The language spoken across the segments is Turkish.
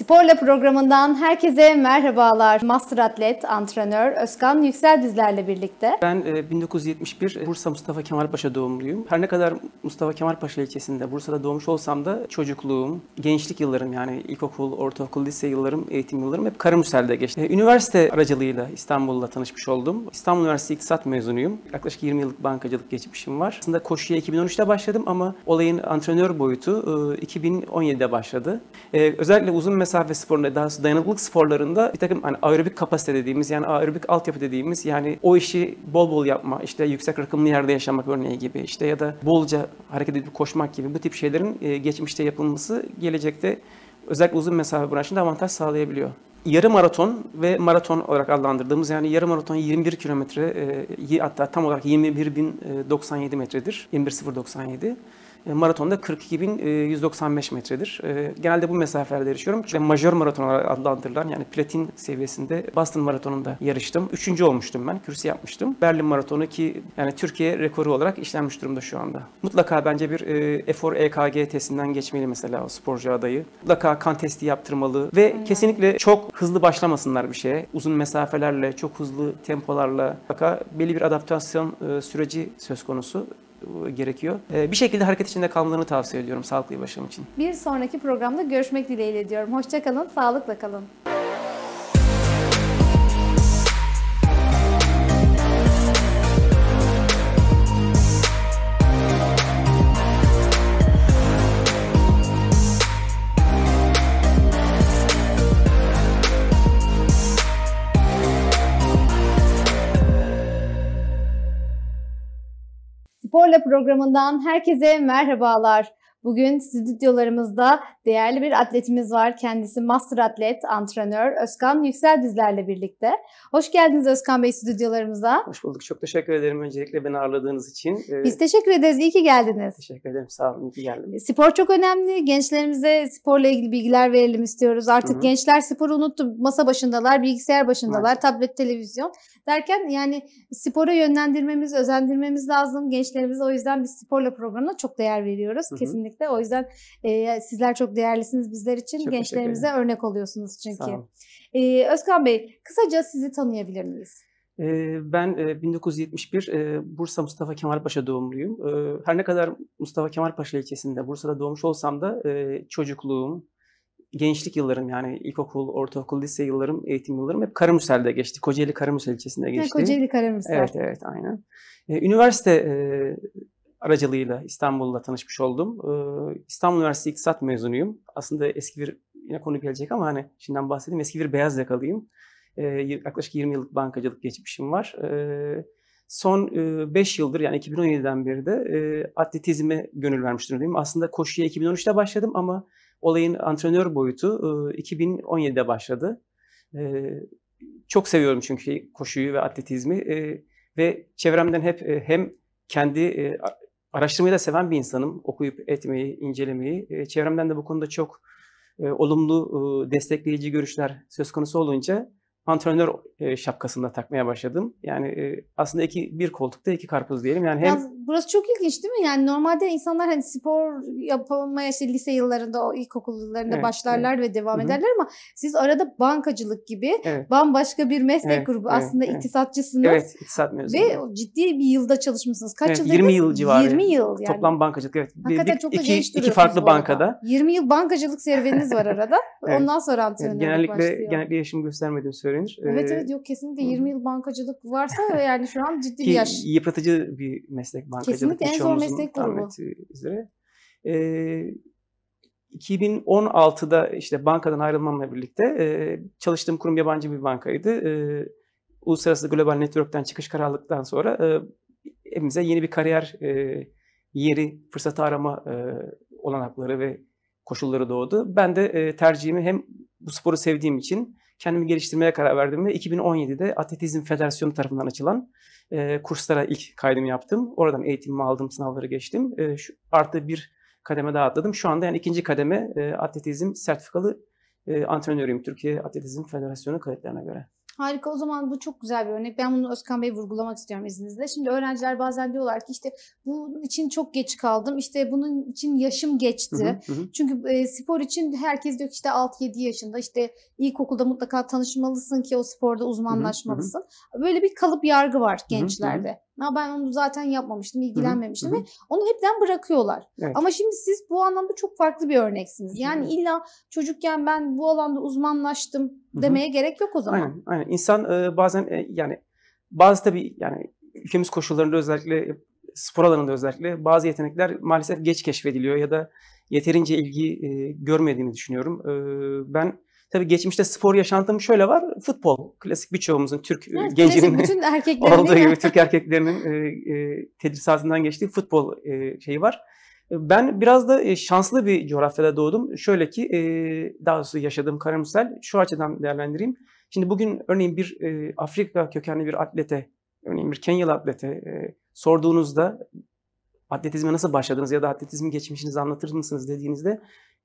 Sporla programından herkese merhabalar. Master atlet, antrenör Özkan Yüksel bizlerle birlikte. Ben 1971 e, Bursa Mustafa Kemal Paşa doğumluyum. Her ne kadar Mustafa Kemal Paşa ilçesinde Bursa'da doğmuş olsam da çocukluğum, gençlik yıllarım yani ilkokul, ortaokul, lise yıllarım, eğitim yıllarım hep Karamürsel'de geçti. E, üniversite aracılığıyla İstanbul'la tanışmış oldum. İstanbul Üniversitesi İktisat mezunuyum. Yaklaşık 20 yıllık bankacılık geçmişim var. Aslında koşuya 2013'te başladım ama olayın antrenör boyutu 2017'de e, başladı. Özellikle uzun mesafe mesafe sporunda daha doğrusu dayanıklılık sporlarında bir takım hani aerobik kapasite dediğimiz yani aerobik altyapı dediğimiz yani o işi bol bol yapma işte yüksek rakımlı yerde yaşamak örneği gibi işte ya da bolca hareket edip koşmak gibi bu tip şeylerin e, geçmişte yapılması gelecekte özellikle uzun mesafe branşında avantaj sağlayabiliyor yarı maraton ve maraton olarak adlandırdığımız yani yarı maraton 21 kilometre e, hatta tam olarak 21.097 e, metredir. 21.097. E, maratonda 42.195 e, metredir. E, genelde bu mesafelerde yarışıyorum. Çünkü majör maraton adlandırılan yani platin seviyesinde Boston Maratonu'nda yarıştım. Üçüncü olmuştum ben. Kürsü yapmıştım. Berlin Maratonu ki yani Türkiye rekoru olarak işlenmiş durumda şu anda. Mutlaka bence bir efor EKG testinden geçmeli mesela o sporcu adayı. Mutlaka kan testi yaptırmalı ve hmm. kesinlikle çok hızlı başlamasınlar bir şeye. Uzun mesafelerle, çok hızlı tempolarla mutlaka belli bir adaptasyon süreci söz konusu gerekiyor. Ee, bir şekilde hareket içinde kalmalarını tavsiye ediyorum sağlıklı bir yaşam için. Bir sonraki programda görüşmek dileğiyle diyorum. Hoşçakalın, sağlıkla kalın. Tarla programından herkese merhabalar. Bugün stüdyolarımızda değerli bir atletimiz var. Kendisi master atlet, antrenör Özkan Yüksel bizlerle birlikte. Hoş geldiniz Özkan Bey stüdyolarımıza. Hoş bulduk. Çok teşekkür ederim öncelikle beni ağırladığınız için. Ee, biz teşekkür ederiz. İyi ki geldiniz. Teşekkür ederim. Sağ olun. İyi ki geldiniz. Spor çok önemli. Gençlerimize sporla ilgili bilgiler verelim istiyoruz. Artık Hı-hı. gençler sporu unuttu. Masa başındalar, bilgisayar başındalar, hı tablet, televizyon derken yani spora yönlendirmemiz, özendirmemiz lazım. Gençlerimize o yüzden biz sporla programına çok değer veriyoruz. Hı-hı. Kesinlikle kesinlikle. O yüzden e, sizler çok değerlisiniz bizler için. Çok Gençlerimize örnek oluyorsunuz çünkü. E, Özkan Bey, kısaca sizi tanıyabilir miyiz? E, ben 1971 e, e, Bursa Mustafa Kemal Paşa doğumluyum. Her ne kadar Mustafa Kemal Paşa ilçesinde Bursa'da doğmuş olsam da çocukluğum, gençlik yıllarım yani ilkokul, ortaokul, lise yıllarım, eğitim yıllarım hep Karamürsel'de geçti. Kocaeli Karamürsel ilçesinde geçti. Kocaeli Karamürsel. Evet, evet aynen. Üniversite aracılığıyla İstanbul'la tanışmış oldum. Ee, İstanbul Üniversitesi İktisat mezunuyum. Aslında eski bir, yine konu gelecek ama hani şimdiden bahsedeyim. Eski bir beyaz yakalıyım. Ee, yaklaşık 20 yıllık bankacılık geçmişim var. Ee, son 5 e, yıldır yani 2017'den beri de e, atletizme gönül vermiş durumdayım. Aslında koşuya 2013'te başladım ama olayın antrenör boyutu 2017'de e, başladı. çok seviyorum çünkü koşuyu ve atletizmi ve çevremden hep hem kendi araştırmayı da seven bir insanım. Okuyup etmeyi, incelemeyi. E, çevremden de bu konuda çok e, olumlu, e, destekleyici görüşler söz konusu olunca antrenör e, şapkasında takmaya başladım. Yani e, aslında iki bir koltukta iki karpuz diyelim. Yani hem Biraz, burası çok ilginç değil mi? Yani normalde insanlar hani spor yapmaya işte lise yıllarında, o ilkokul yıllarında evet, başlarlar evet. ve devam Hı-hı. ederler ama siz arada bankacılık gibi evet. bambaşka bir meslek evet, grubu evet, aslında evet. iktisatçısınız. Evet, iktisat mezunu. Ve ciddi bir yılda çalışmışsınız. Kaç evet, yıl 20 yıl civarı. 20 yıl yani. Toplam bankacılık evet. Hakikaten bir, çok iki, da genç iki farklı bankada. 20 yıl bankacılık serüveniniz var arada. evet. Ondan sonra antrenörlük evet, genellikle, başlıyor. Genellikle yaşım göstermediğim süre Strange. Evet ee, evet yok kesinlikle 20 yıl bankacılık varsa yani şu an ciddi bir yaş. Yıpratıcı bir meslek bankacılık. Kesinlikle en zor meslek grubu. Üzere. E, ee, 2016'da işte bankadan ayrılmamla birlikte e, çalıştığım kurum yabancı bir bankaydı. E, Uluslararası Global Network'ten çıkış kararlıktan sonra e, evimize yeni bir kariyer e, yeri, fırsatı arama e, olanakları ve koşulları doğdu. Ben de e, tercihimi hem bu sporu sevdiğim için kendimi geliştirmeye karar verdim ve 2017'de Atletizm Federasyonu tarafından açılan e, kurslara ilk kaydımı yaptım. Oradan eğitimimi aldım, sınavları geçtim. E, şu, artı bir kademe daha atladım. Şu anda yani ikinci kademe e, atletizm sertifikalı e, antrenörüyüm Türkiye Atletizm Federasyonu kayıtlarına göre. Harika o zaman bu çok güzel bir örnek. Ben bunu Özkan Bey vurgulamak istiyorum izninizle. Şimdi öğrenciler bazen diyorlar ki işte bunun için çok geç kaldım. İşte bunun için yaşım geçti. Hı hı hı. Çünkü e, spor için herkes diyor ki işte 6-7 yaşında işte ilkokulda mutlaka tanışmalısın ki o sporda uzmanlaşmalısın. Hı hı hı. Böyle bir kalıp yargı var gençlerde. Hı hı hı. Na ben onu zaten yapmamıştım, ilgilenmemiştim Hı -hı. ve onu hepten bırakıyorlar. Evet. Ama şimdi siz bu anlamda çok farklı bir örneksiniz. Yani -hı. illa çocukken ben bu alanda uzmanlaştım demeye Hı -hı. gerek yok o zaman. Aynen, aynen. İnsan e, bazen e, yani bazı tabii yani ülkemiz koşullarında özellikle spor alanında özellikle bazı yetenekler maalesef geç keşfediliyor ya da yeterince ilgi e, görmediğini düşünüyorum. E, ben Tabii geçmişte spor yaşantım şöyle var. Futbol klasik birçoğumuzun Türk evet, e, gencinin bütün olduğu gibi Türk erkeklerinin e, e, tedrisatından geçtiği futbol e, şeyi var. E, ben biraz da e, şanslı bir coğrafyada doğdum. Şöyle ki daha doğrusu yaşadığım Karamürsel şu açıdan değerlendireyim. Şimdi bugün örneğin bir Afrika kökenli bir atlete, örneğin bir Kenyalı atlete sorduğunuzda atletizme nasıl başladınız ya da atletizmin geçmişinizi anlatır mısınız dediğinizde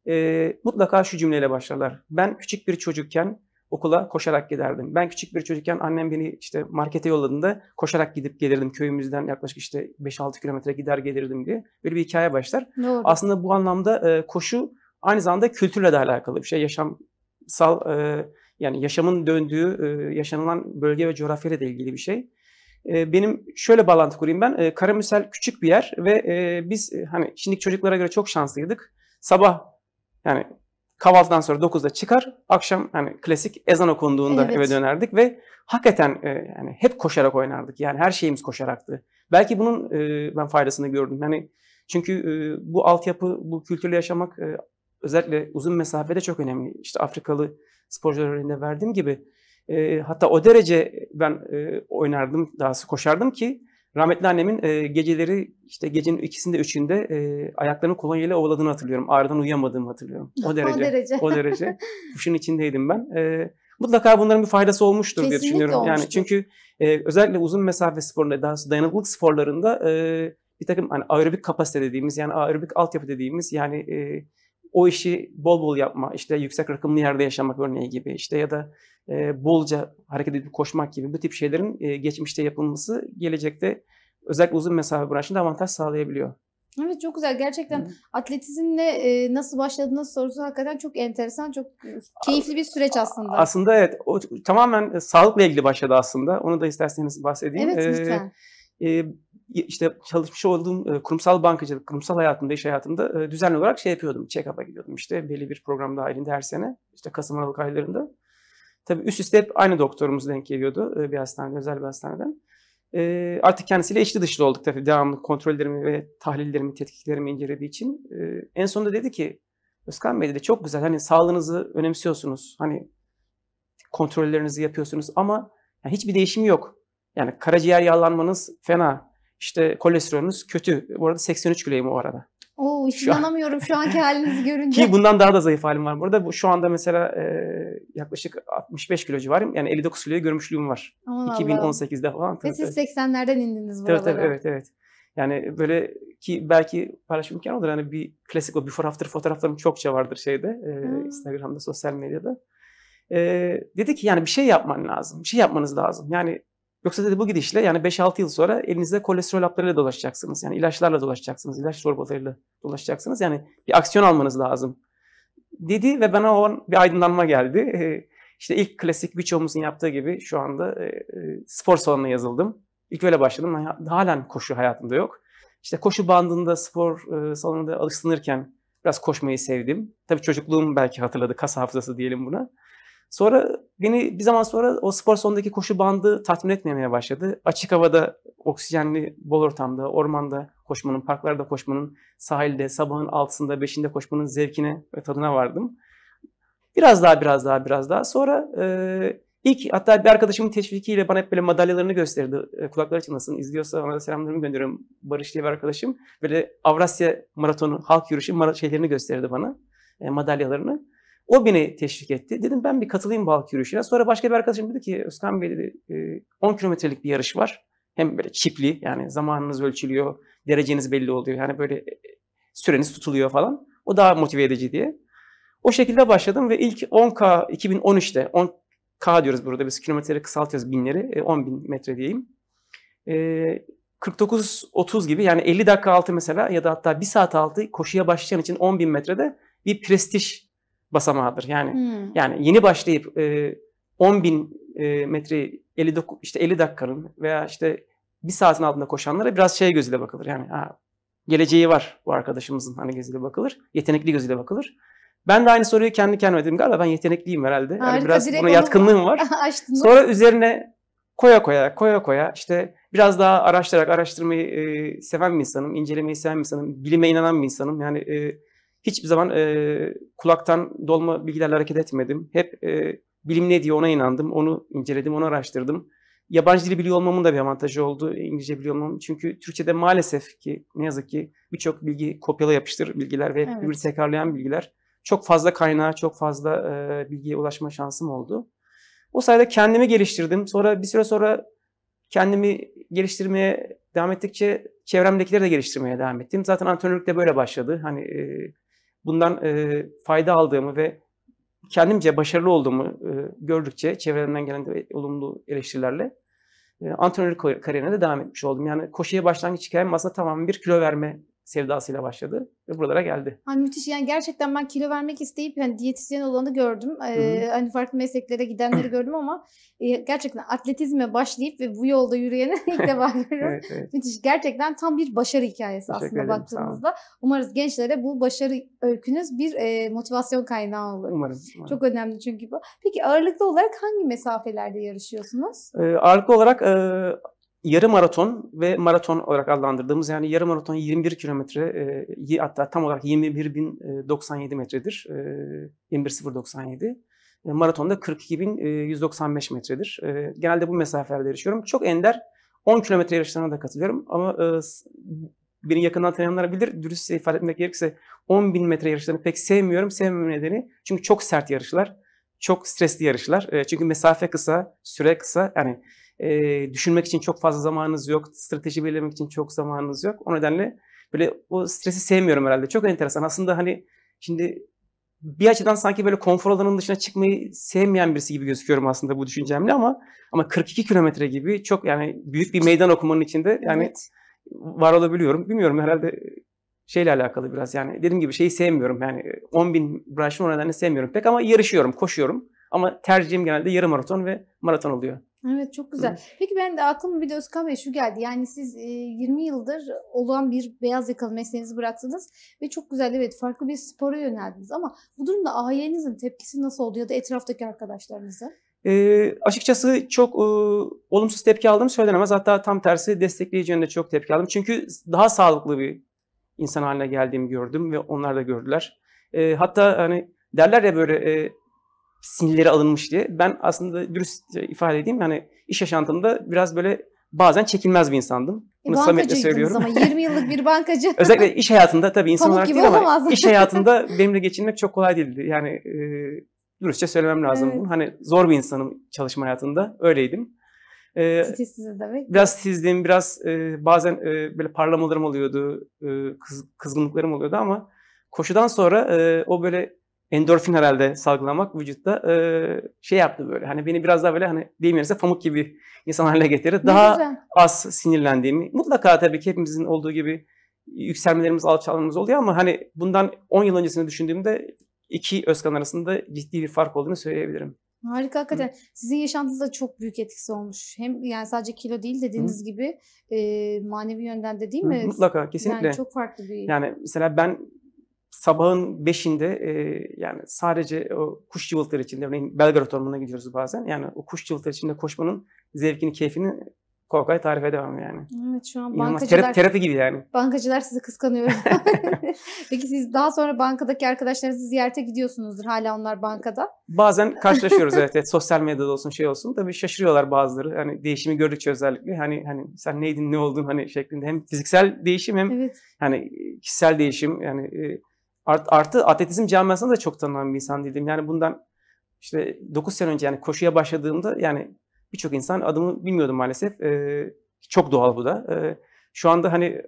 e, mutlaka şu cümleyle başlarlar. Ben küçük bir çocukken okula koşarak giderdim. Ben küçük bir çocukken annem beni işte markete yolladığında koşarak gidip gelirdim. Köyümüzden yaklaşık işte 5-6 kilometre gider gelirdim diye. Böyle bir hikaye başlar. Doğru. Aslında bu anlamda e, koşu aynı zamanda kültürle de alakalı bir şey. Yaşamsal e, yani yaşamın döndüğü, e, yaşanılan bölge ve coğrafyayla da ilgili bir şey. E, benim şöyle bağlantı kurayım ben. E, Karamüsel küçük bir yer ve e, biz e, hani şimdiki çocuklara göre çok şanslıydık. Sabah yani kahvaltıdan sonra 9'da çıkar, akşam hani klasik ezan okunduğunda evet. eve dönerdik ve hakikaten e, yani hep koşarak oynardık. Yani her şeyimiz koşaraktı. Belki bunun e, ben faydasını gördüm. Yani çünkü e, bu altyapı, bu kültürle yaşamak e, özellikle uzun mesafede çok önemli. İşte Afrikalı sporcular örneğinde verdiğim gibi e, hatta o derece ben e, oynardım, daha koşardım ki Rahmetli annemin e, geceleri işte gecenin ikisinde üçünde e, ayaklarını kolonyayla ovaladığını hatırlıyorum. Ağrıdan uyuyamadığımı hatırlıyorum. O derece. o derece. o derece. Kuşun içindeydim ben. E, mutlaka bunların bir faydası olmuştur Kesinlikle diye düşünüyorum. Olmuştur. Yani çünkü e, özellikle uzun mesafe sporunda daha dayanıklılık sporlarında e, bir takım hani aerobik kapasite dediğimiz yani aerobik altyapı dediğimiz yani e, o işi bol bol yapma, işte yüksek rakımlı yerde yaşamak örneği gibi işte ya da e, bolca hareket edip koşmak gibi bu tip şeylerin e, geçmişte yapılması gelecekte özellikle uzun mesafe branşında avantaj sağlayabiliyor. Evet çok güzel. Gerçekten Hı. atletizmle e, nasıl başladınız sorusu hakikaten çok enteresan, çok keyifli bir süreç aslında. Aslında evet. O, tamamen e, sağlıkla ilgili başladı aslında. Onu da isterseniz bahsedeyim. Evet e, lütfen. E, e, işte çalışmış olduğum e, kurumsal bankacılık, kurumsal hayatımda, iş hayatımda e, düzenli olarak şey yapıyordum. Check-up'a gidiyordum işte belli bir program dahilinde her sene. işte Kasım Aralık aylarında. Tabii üst üste hep aynı doktorumuz denk geliyordu e, bir hastanede, özel bir hastaneden. artık kendisiyle içli dışlı olduk tabii devamlı kontrollerimi ve tahlillerimi, tetkiklerimi incelediği için. en sonunda dedi ki Özkan Bey dedi çok güzel hani sağlığınızı önemsiyorsunuz. Hani kontrollerinizi yapıyorsunuz ama yani hiçbir değişim yok. Yani karaciğer yağlanmanız fena. İşte kolesterolünüz kötü. Bu arada 83 kiloyum o arada. Oo hiç şu inanamıyorum an... şu anki halinizi görünce. Ki bundan daha da zayıf halim var burada. Bu, şu anda mesela e, yaklaşık 65 kilo civarım. Yani 59 kiloya görmüşlüğüm var. Aman 2018'de falan. Ve siz 80'lerden indiniz buralara. Tabii tabii evet evet. Yani böyle ki belki paylaşım imkanı olur. Hani bir klasik o before after fotoğraflarım çokça vardır şeyde. E, Instagram'da, sosyal medyada. E, dedi ki yani bir şey yapman lazım. Bir şey yapmanız lazım. Yani Yoksa dedi bu gidişle yani 5-6 yıl sonra elinizde kolesterol haplarıyla dolaşacaksınız. Yani ilaçlarla dolaşacaksınız, ilaç torbalarıyla dolaşacaksınız. Yani bir aksiyon almanız lazım dedi ve bana o an bir aydınlanma geldi. E, işte ilk klasik birçoğumuzun yaptığı gibi şu anda e, e, spor salonuna yazıldım. İlk öyle başladım. Hani halen koşu hayatımda yok. İşte koşu bandında, spor e, salonunda alışsınırken biraz koşmayı sevdim. Tabii çocukluğum belki hatırladı, kas hafızası diyelim buna. Sonra beni bir zaman sonra o spor sonundaki koşu bandı tatmin etmemeye başladı. Açık havada, oksijenli, bol ortamda, ormanda koşmanın, parklarda koşmanın, sahilde, sabahın altısında, beşinde koşmanın zevkine ve tadına vardım. Biraz daha, biraz daha, biraz daha. Sonra e, ilk hatta bir arkadaşımın teşvikiyle bana hep böyle madalyalarını gösterdi. E, kulakları çınlasın, izliyorsa ona da selamlarımı gönderiyorum. Barış diye bir arkadaşım. Böyle Avrasya Maratonu, halk yürüyüşü şeylerini gösterdi bana, e, madalyalarını. O beni teşvik etti. Dedim ben bir katılayım balık yürüyüşüne. Sonra başka bir arkadaşım dedi ki Özkan Bey dedi 10 e, kilometrelik bir yarış var. Hem böyle çipli yani zamanınız ölçülüyor, dereceniz belli oluyor. Yani böyle e, süreniz tutuluyor falan. O daha motive edici diye. O şekilde başladım ve ilk 10K 2013'te 10K diyoruz burada biz kilometreleri kısaltıyoruz binleri 10 e, bin metre diyeyim. 49-30 gibi yani 50 dakika altı mesela ya da hatta 1 saat altı koşuya başlayan için 10 bin metrede bir prestij basamağıdır. Yani hmm. yani yeni başlayıp e, 10 bin e, metre 50 işte 50 dakikanın veya işte bir saatin altında koşanlara biraz şey gözüyle bakılır. Yani ha, geleceği var bu arkadaşımızın hani gözüyle bakılır. Yetenekli gözüyle bakılır. Ben de aynı soruyu kendi kendime dedim. Galiba ben yetenekliyim herhalde. Hani Harika, yani biraz buna yatkınlığım var. Açtınız. Sonra üzerine koya koya koya koya işte biraz daha araştırarak araştırmayı e, seven bir insanım, incelemeyi seven bir insanım, bilime inanan bir insanım. Yani e, hiçbir zaman e, kulaktan dolma bilgilerle hareket etmedim. Hep e, bilim ne diyor ona inandım, onu inceledim, onu araştırdım. Yabancı dili biliyor olmamın da bir avantajı oldu İngilizce biliyor olmam. Çünkü Türkçe'de maalesef ki ne yazık ki birçok bilgi kopyala yapıştır bilgiler ve evet. birbirini tekrarlayan bilgiler. Çok fazla kaynağa, çok fazla e, bilgiye ulaşma şansım oldu. O sayede kendimi geliştirdim. Sonra bir süre sonra kendimi geliştirmeye devam ettikçe çevremdekileri de geliştirmeye devam ettim. Zaten antrenörlük de böyle başladı. Hani e, bundan e, fayda aldığımı ve kendimce başarılı olduğumu e, gördükçe çevremden gelen de olumlu eleştirilerle e, antrenörlük kariyerine de devam etmiş oldum. Yani koşuya başlangıç hikayem aslında tamamen bir kilo verme sevdasıyla başladı ve buralara geldi. Hani müthiş yani gerçekten ben kilo vermek isteyip yani diyetisyen olanı gördüm. Ee, hani farklı mesleklere gidenleri gördüm ama e, gerçekten atletizme başlayıp ve bu yolda yürüyeni ilk defa görüyorum. evet, evet. Müthiş. Gerçekten tam bir başarı hikayesi Teşekkür aslında ederim, baktığımızda. Umarız gençlere bu başarı öykünüz bir e, motivasyon kaynağı olur. Umarım, umarım. Çok önemli çünkü bu. Peki ağırlıklı olarak hangi mesafelerde yarışıyorsunuz? Ee, ağırlıklı olarak e, Yarı maraton ve maraton olarak adlandırdığımız yani yarı maraton 21 kilometre e, hatta tam olarak 21.097 metredir. E, 21.097. E, maratonda 42.195 metredir. E, genelde bu mesafelerde yarışıyorum. Çok ender 10 kilometre yarışlarına da katılıyorum ama e, beni yakından tanıyanlar bilir. Dürüst ifade etmek gerekirse 10.000 metre yarışlarını pek sevmiyorum. Sevmem nedeni çünkü çok sert yarışlar. Çok stresli yarışlar. E, çünkü mesafe kısa, süre kısa. Yani e, düşünmek için çok fazla zamanınız yok. Strateji belirlemek için çok zamanınız yok. O nedenle böyle o stresi sevmiyorum herhalde. Çok enteresan. Aslında hani şimdi bir açıdan sanki böyle konfor alanının dışına çıkmayı sevmeyen birisi gibi gözüküyorum aslında bu düşüncemle ama ama 42 kilometre gibi çok yani büyük bir meydan okumanın içinde yani evet. var olabiliyorum. Bilmiyorum herhalde şeyle alakalı biraz yani dediğim gibi şeyi sevmiyorum yani 10 bin branşını o nedenle sevmiyorum pek ama yarışıyorum, koşuyorum ama tercihim genelde yarım maraton ve maraton oluyor. Evet çok güzel. Hı. Peki ben de aklıma bir de Özkan Bey şu geldi. Yani siz e, 20 yıldır olan bir beyaz yakalı mesleğinizi bıraktınız ve çok güzel evet farklı bir spora yöneldiniz ama bu durumda ailenizin tepkisi nasıl oldu ya da etraftaki arkadaşlarınızın? E, açıkçası çok e, olumsuz tepki aldım. söylenemez. Hatta tam tersi destekleyici yönde çok tepki aldım. Çünkü daha sağlıklı bir insan haline geldiğimi gördüm ve onlar da gördüler. E, hatta hani derler ya böyle e, sinirleri alınmış diye. Ben aslında dürüst e, ifade edeyim yani iş yaşantımda biraz böyle bazen çekilmez bir insandım. E, bunu e, samimiyetle söylüyorum. ama 20 yıllık bir bankacı. Özellikle iş hayatında tabii insan Pamuk olarak değil ama iş hayatında benimle geçinmek çok kolay değildi. Yani e, dürüstçe söylemem lazım evet. bunu. Hani zor bir insanım çalışma hayatında. Öyleydim. E, Titizsiz demek. Biraz titizdim, biraz e, bazen e, böyle parlamalarım oluyordu, e, kız, kızgınlıklarım oluyordu ama koşudan sonra e, o böyle endorfin herhalde salgılamak vücutta e, şey yaptı böyle. Hani beni biraz daha böyle hani deyim yerse pamuk gibi insan haline getirir. Daha güzel. az sinirlendiğimi. Mutlaka tabii ki hepimizin olduğu gibi yükselmelerimiz, alçalmalarımız oluyor ama hani bundan 10 yıl öncesini düşündüğümde iki Özkan arasında ciddi bir fark olduğunu söyleyebilirim. Harika hakikaten. Hı. Sizin yaşantınızda çok büyük etkisi olmuş. Hem yani sadece kilo değil dediğiniz Hı. gibi e, manevi yönden de değil mi? Hı, mutlaka kesinlikle. Yani çok farklı bir... Yani mesela ben sabahın beşinde e, yani sadece o kuş cıvıltıları içinde örneğin Belgrad Ormanı'na gidiyoruz bazen. Yani o kuş cıvıltıları içinde koşmanın zevkini, keyfini Korkay tarif edemem yani. Evet şu an İnanılmaz. bankacılar... Terapi, terapi gibi yani. Bankacılar sizi kıskanıyor. Peki siz daha sonra bankadaki arkadaşlarınızı ziyarete gidiyorsunuzdur hala onlar bankada. Bazen karşılaşıyoruz evet, evet sosyal medyada olsun şey olsun. Tabii şaşırıyorlar bazıları. Hani değişimi gördükçe özellikle hani hani sen neydin ne oldun hani şeklinde hem fiziksel değişim hem evet. hani kişisel değişim yani e, Art, artı atletizm camiasında da çok tanınan bir insan değildim. Yani bundan işte 9 sene önce yani koşuya başladığımda yani birçok insan adımı bilmiyordum maalesef. Ee, çok doğal bu da. Ee, şu anda hani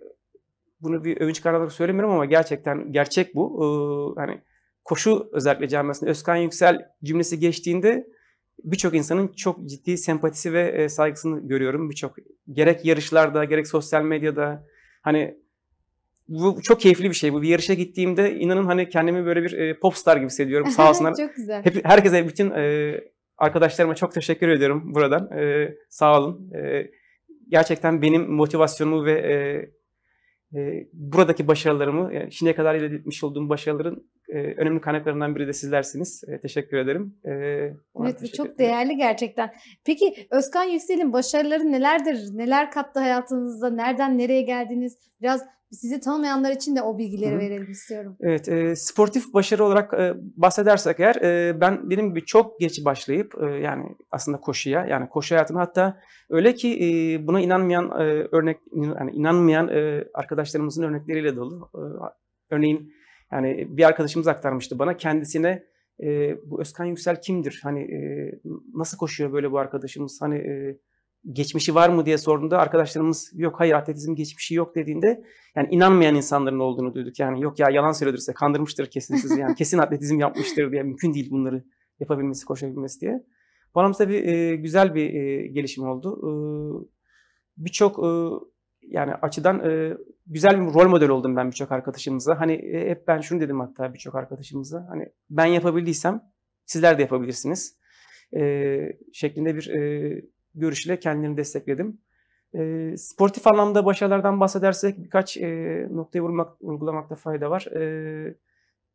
bunu bir övünç kararları söylemiyorum ama gerçekten gerçek bu. Ee, hani koşu özellikle camiasında Özkan Yüksel cümlesi geçtiğinde birçok insanın çok ciddi sempatisi ve e, saygısını görüyorum. Birçok gerek yarışlarda gerek sosyal medyada hani bu çok keyifli bir şey. Bu bir yarışa gittiğimde inanın hani kendimi böyle bir e, popstar gibi hissediyorum sağ olsunlar. çok güzel. Hep, herkese bütün e, arkadaşlarıma çok teşekkür ediyorum buradan. E, sağ olun. E, gerçekten benim motivasyonumu ve e, e, buradaki başarılarımı, yani e, şimdiye kadar elde etmiş olduğum başarıların e, önemli kaynaklarından biri de sizlersiniz. E, teşekkür ederim. E, evet bu çok ederim. değerli gerçekten. Peki Özkan Yüksel'in başarıları nelerdir? Neler kattı hayatınızda? Nereden nereye geldiniz? Biraz sizi tanımayanlar için de o bilgileri Hı. verelim istiyorum. Evet, e, sportif başarı olarak e, bahsedersek eğer, e, ben benim gibi çok geç başlayıp e, yani aslında koşuya, yani koşu hayatına hatta öyle ki e, buna inanmayan e, örnek, yani inanmayan e, arkadaşlarımızın örnekleriyle dolu. E, örneğin yani bir arkadaşımız aktarmıştı bana kendisine e, bu Özkan Yüksel kimdir? Hani e, nasıl koşuyor böyle bu arkadaşımız? Hani e, geçmişi var mı diye sorduğunda arkadaşlarımız yok hayır atletizm geçmişi yok dediğinde yani inanmayan insanların olduğunu duyduk. Yani yok ya yalan söylüyordur size kandırmıştır kesin sizi yani kesin atletizm yapmıştır diye mümkün değil bunları yapabilmesi koşabilmesi diye. Bu anlamda tabii e, güzel bir e, gelişim oldu. E, birçok e, yani açıdan e, güzel bir rol model oldum ben birçok arkadaşımıza. Hani e, hep ben şunu dedim hatta birçok arkadaşımıza. Hani ben yapabildiysem sizler de yapabilirsiniz. E, şeklinde bir e, görüşle kendilerini destekledim. E, sportif anlamda başarılardan bahsedersek birkaç e, noktayı vurmak, vurgulamakta fayda var. E,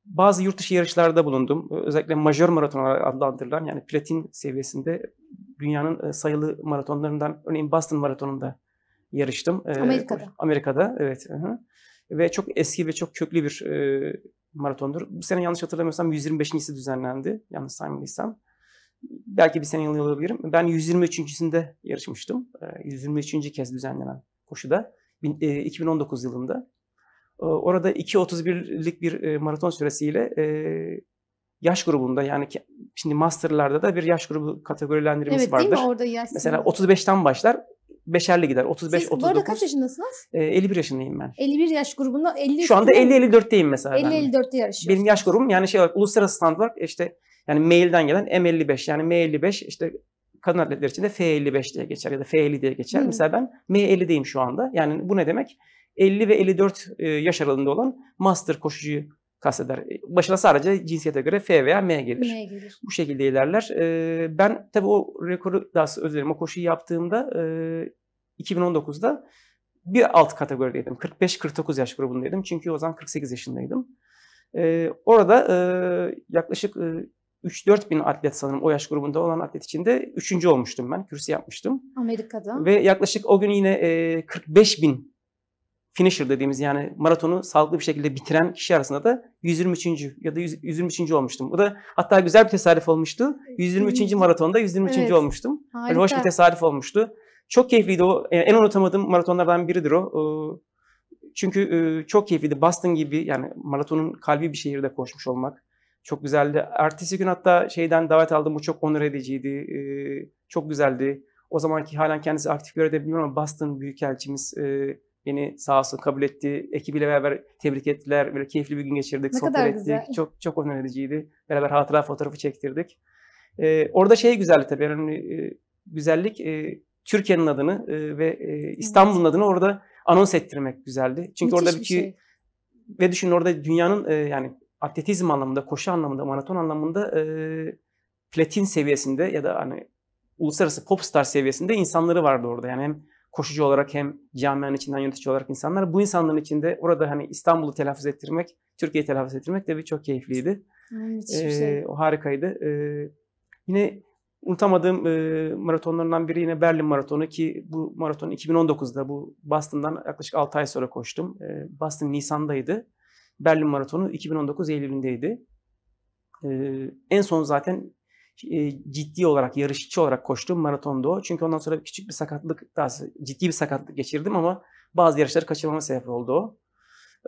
bazı yurt dışı yarışlarda bulundum. Özellikle majör maraton adlandırılan yani platin seviyesinde dünyanın e, sayılı maratonlarından örneğin Boston maratonunda yarıştım. Ee, Amerika'da. Amerika'da evet. Ve çok eski ve çok köklü bir e, maratondur. Bu sene yanlış hatırlamıyorsam 125.si düzenlendi. Yanlış saymadıysam belki bir sene yanılıyor olabilirim. Ben 123.sinde yarışmıştım. 123. Ee, kez düzenlenen koşuda. 2019 e, yılında. Ee, orada 2.31'lik bir e, maraton süresiyle e, yaş grubunda yani şimdi masterlarda da bir yaş grubu kategorilendirmesi evet, vardır. Evet orada yaş Mesela 35'ten başlar 5'erli gider. 35 Siz 39. bu arada kaç yaşındasınız? 51 ee, yaşındayım ben. 51 yaş grubunda 50 Şu anda 50 54'teyim mesela 50 54'te yarışıyorsunuz. Benim yaş grubum yani şey olarak uluslararası standart işte yani mailden gelen M55 yani M55 işte kadın atletler için de F55 diye geçer ya da F50 diye geçer. Hı. Mesela ben M50'deyim şu anda. Yani bu ne demek? 50 ve 54 e, yaş aralığında olan master koşucuyu kasteder. Başına sadece cinsiyete göre F veya M gelir. M gelir. Bu şekilde ilerler. E, ben tabii o rekoru daha özür dilerim o koşuyu yaptığımda 2019'da e, bir alt kategorideydim. 45-49 yaş grubundaydım. Çünkü o zaman 48 yaşındaydım. Orada yaklaşık 3-4 bin atlet sanırım o yaş grubunda olan atlet içinde üçüncü olmuştum ben. Kürsü yapmıştım. Amerika'da. Ve yaklaşık o gün yine 45 e, bin finisher dediğimiz yani maratonu sağlıklı bir şekilde bitiren kişi arasında da 123. ya da 123. olmuştum. Bu da hatta güzel bir tesadüf olmuştu. 123. maratonda 123. Evet. olmuştum. Harika. Yani hoş bir tesadüf olmuştu. Çok keyifliydi o. E, en unutamadığım maratonlardan biridir o. E, çünkü çok keyifliydi. Boston gibi yani maratonun kalbi bir şehirde koşmuş olmak. Çok güzeldi. Ertesi gün hatta şeyden davet aldım. Bu çok onur ediciydi. E, çok güzeldi. O zamanki halen kendisi aktif görevde bilmiyorum ama Boston Büyükelçimiz e, beni sağ olsun kabul etti. Ekibiyle beraber tebrik ettiler. Böyle keyifli bir gün geçirdik. Ne sohbet kadar ettik. Güzel. Çok çok onur ediciydi. Beraber hatıra fotoğrafı çektirdik. E, orada şey güzeldi tabii. Önemli e, güzellik e, Türkiye'nin adını e, ve e, İstanbul'un evet. adını orada anons ettirmek güzeldi. Çünkü Müthiş orada bir, bir şey. ve düşünün orada dünyanın e, yani atletizm anlamında, koşu anlamında, maraton anlamında e, platin seviyesinde ya da hani uluslararası popstar seviyesinde insanları vardı orada. Yani hem koşucu olarak hem camianın içinden yönetici olarak insanlar. Bu insanların içinde orada hani İstanbul'u telaffuz ettirmek, Türkiye'yi telaffuz ettirmek de bir çok keyifliydi. Evet, ee, şey. O harikaydı. Ee, yine unutamadığım e, maratonlarından biri yine Berlin Maratonu ki bu maraton 2019'da bu Boston'dan yaklaşık 6 ay sonra koştum. Ee, Boston Nisan'daydı. Berlin Maratonu 2019 Eylül'ündeydi. Ee, en son zaten e, ciddi olarak, yarışçı olarak koştuğum maratondu o. Çünkü ondan sonra küçük bir sakatlık, daha ciddi bir sakatlık geçirdim ama bazı yarışları kaçırmama sebep oldu o.